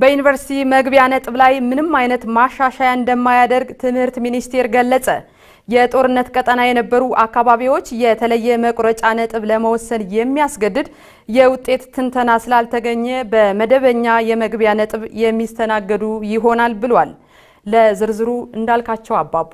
በዩኒቨርሲቲ መግቢያ ነጥብ ላይ ምንም አይነት ማሻሻያ እንደማያደርግ ትምህርት ሚኒስቴር ገለጸ። የጦርነት ቀጠና የነበሩ አካባቢዎች የተለየ መቁረጫ ነጥብ ለመወሰን የሚያስገድድ የውጤት ትንተና ስላልተገኘ በመደበኛ የመግቢያ ነጥብ የሚስተናገዱ ይሆናል ብሏል። ለዝርዝሩ እንዳልካቸው አባቡ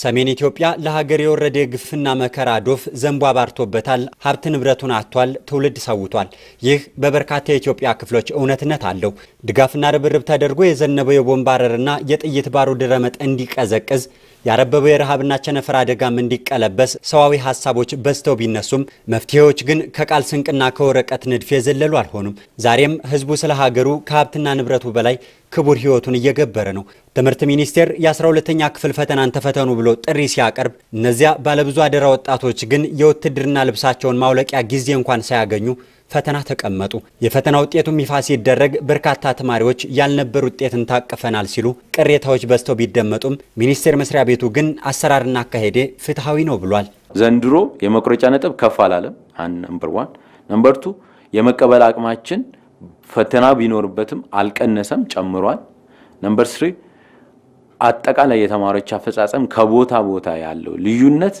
ሰሜን ኢትዮጵያ ለሀገር የወረደ ግፍና መከራ ዶፍ ዘንቦ አባርቶበታል። ሀብት ንብረቱን አጥቷል። ትውልድ ሰውቷል። ይህ በበርካታ የኢትዮጵያ ክፍሎች እውነትነት አለው። ድጋፍና ርብርብ ተደርጎ የዘነበው የቦምብ አረርና የጥይት ባሩድ ረመጥ እንዲቀዘቅዝ ያረበበው የረሃብና ቸነፈር አደጋም እንዲቀለበስ ሰዋዊ ሀሳቦች በዝተው ቢነሱም መፍትሄዎች ግን ከቃል ስንቅና ከወረቀት ንድፍ የዘለሉ አልሆኑም። ዛሬም ህዝቡ ስለ ሀገሩ ከሀብትና ንብረቱ በላይ ክቡር ህይወቱን እየገበረ ነው። ትምህርት ሚኒስቴር የ12ተኛ ክፍል ፈተናን ተፈተኑ ብሎ ጥሪ ሲያቀርብ እነዚያ ባለብዙ አደራ ወጣቶች ግን የውትድርና ልብሳቸውን ማውለቂያ ጊዜ እንኳን ሳያገኙ ፈተና ተቀመጡ። የፈተና ውጤቱም ይፋ ሲደረግ በርካታ ተማሪዎች ያልነበር ውጤትን ታቅፈናል ሲሉ ቅሬታዎች በዝተው ቢደመጡም ሚኒስቴር መስሪያ ቤቱ ግን አሰራርና አካሄዴ ፍትሐዊ ነው ብሏል። ዘንድሮ የመቁረጫ ነጥብ ከፍ አላለም። ነምበር ዋን። ነምበር ቱ የመቀበል አቅማችን ፈተና ቢኖርበትም አልቀነሰም፣ ጨምሯል። ነምበር ስሪ አጠቃላይ የተማሪዎች አፈጻጸም ከቦታ ቦታ ያለው ልዩነት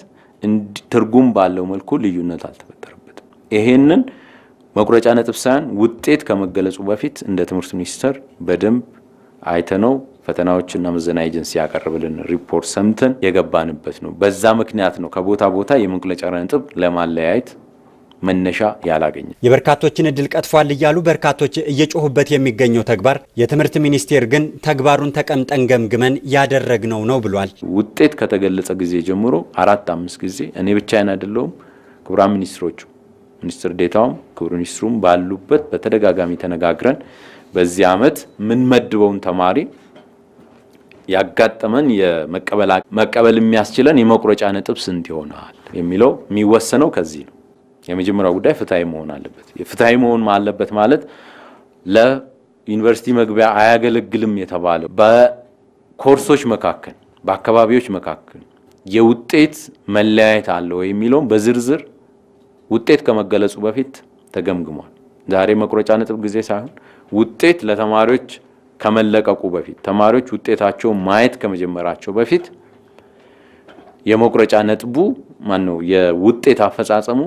ትርጉም ባለው መልኩ ልዩነት አልተፈጠረበትም። ይሄንን መቁረጫ ነጥብ ሳይሆን ውጤት ከመገለጹ በፊት እንደ ትምህርት ሚኒስቴር በደንብ አይተነው ፈተናዎችና ምዘና ኤጀንሲ ያቀርብልን ሪፖርት ሰምተን የገባንበት ነው። በዛ ምክንያት ነው ከቦታ ቦታ የመቁረጫ ነጥብ ለማለያየት መነሻ ያላገኘ የበርካቶችን እድል ቀጥፏል እያሉ በርካቶች እየጮሁበት የሚገኘው ተግባር የትምህርት ሚኒስቴር ግን ተግባሩን ተቀምጠን ገምግመን ያደረግነው ነው ብሏል። ውጤት ከተገለጸ ጊዜ ጀምሮ አራት አምስት ጊዜ እኔ ብቻዬን አይደለውም ክቡራን ሚኒስትሮቹ ሚኒስትር ዴታውም ክቡር ሚኒስትሩም ባሉበት በተደጋጋሚ ተነጋግረን በዚህ ዓመት ምንመድበውን ተማሪ ያጋጠመን የመቀበል የሚያስችለን የመቁረጫ ነጥብ ስንት ይሆናል የሚለው የሚወሰነው ከዚህ ነው። የመጀመሪያው ጉዳይ ፍትሐዊ መሆን አለበት። ፍትሐዊ መሆን አለበት ማለት ለዩኒቨርሲቲ መግቢያ አያገለግልም የተባለው በኮርሶች መካከል በአካባቢዎች መካከል የውጤት መለያየት አለው የሚለውም በዝርዝር ውጤት ከመገለጹ በፊት ተገምግሟል። ዛሬ መቁረጫ ነጥብ ጊዜ ሳይሆን ውጤት ለተማሪዎች ከመለቀቁ በፊት ተማሪዎች ውጤታቸው ማየት ከመጀመራቸው በፊት የመቁረጫ ነጥቡ ማነው የውጤት አፈጻጸሙ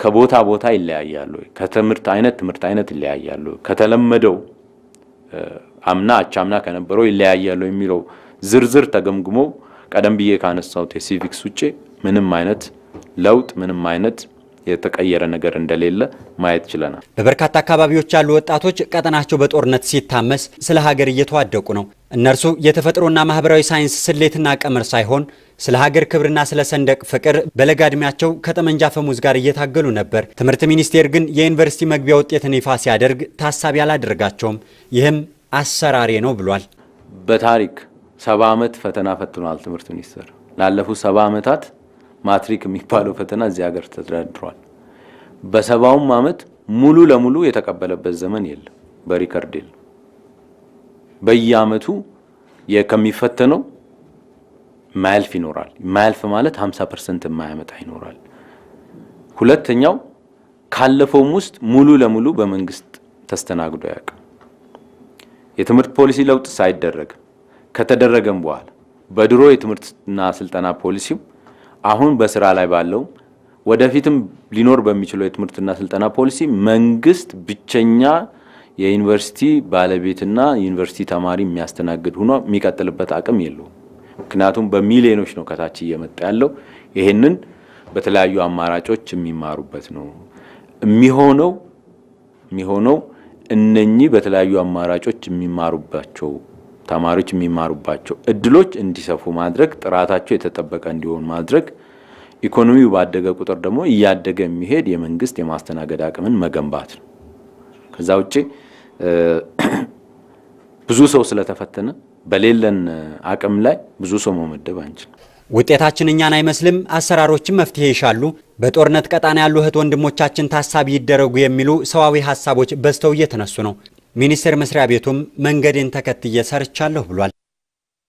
ከቦታ ቦታ ይለያያሉ። ከትምህርት አይነት ትምህርት አይነት ይለያያሉ። ከተለመደው አምና አቻምና ከነበረው ይለያያሉ የሚለው ዝርዝር ተገምግሞ ቀደም ብዬ ካነሳሁት የሲቪክስ ውጭ ምንም አይነት ለውጥ ምንም አይነት የተቀየረ ነገር እንደሌለ ማየት ችለናል። በበርካታ አካባቢዎች ያሉ ወጣቶች ቀጠናቸው በጦርነት ሲታመስ ስለ ሀገር እየተዋደቁ ነው። እነርሱ የተፈጥሮና ማህበራዊ ሳይንስ ስሌትና ቀመር ሳይሆን ስለ ሀገር ክብርና ስለ ሰንደቅ ፍቅር በለጋ ዕድሜያቸው ከጠመንጃ ፈሙዝ ጋር እየታገሉ ነበር። ትምህርት ሚኒስቴር ግን የዩኒቨርሲቲ መግቢያ ውጤትን ይፋ ሲያደርግ ታሳቢ አላደረጋቸውም። ይህም አሰራሬ ነው ብሏል። በታሪክ ሰባ ዓመት ፈተና ፈትኗል። ትምህርት ሚኒስቴር ላለፉት ሰባ ዓመታት ማትሪክ የሚባለው ፈተና እዚህ ሀገር ተደርድሯል። በሰባውም ዓመት ሙሉ ለሙሉ የተቀበለበት ዘመን የለም፣ በሪከርድ የለም። በየአመቱ ከሚፈተነው ማያልፍ ይኖራል። ማያልፍ ማለት 50 ፐርሰንት የማያመጣ ይኖራል። ሁለተኛው ካለፈውም ውስጥ ሙሉ ለሙሉ በመንግስት ተስተናግዶ አያውቅም። የትምህርት ፖሊሲ ለውጥ ሳይደረግ ከተደረገም በኋላ በድሮ የትምህርትና ስልጠና ፖሊሲም አሁን በስራ ላይ ባለው ወደፊትም ሊኖር በሚችለው የትምህርትና ስልጠና ፖሊሲ መንግስት ብቸኛ የዩኒቨርሲቲ ባለቤትና ዩኒቨርሲቲ ተማሪ የሚያስተናግድ ሆኖ የሚቀጥልበት አቅም የለውም። ምክንያቱም በሚሊዮኖች ነው ከታች እየመጣ ያለው። ይህንን በተለያዩ አማራጮች የሚማሩበት ነው የሚሆነው የሚሆነው እነኚህ በተለያዩ አማራጮች የሚማሩባቸው ተማሪዎች የሚማሩባቸው እድሎች እንዲሰፉ ማድረግ፣ ጥራታቸው የተጠበቀ እንዲሆን ማድረግ፣ ኢኮኖሚው ባደገ ቁጥር ደግሞ እያደገ የሚሄድ የመንግስት የማስተናገድ አቅምን መገንባት ነው። ከዛ ውጭ ብዙ ሰው ስለተፈተነ በሌለን አቅም ላይ ብዙ ሰው መመደብ አንችል። ውጤታችን እኛን አይመስልም፣ አሰራሮችን መፍትሄ ይሻሉ፣ በጦርነት ቀጣና ያሉ እህት ወንድሞቻችን ታሳቢ ይደረጉ የሚሉ ሰዋዊ ሀሳቦች በዝተው እየተነሱ ነው። ሚኒስቴር መስሪያ ቤቱም መንገድን ተከትዬ ሰርቻለሁ ብሏል።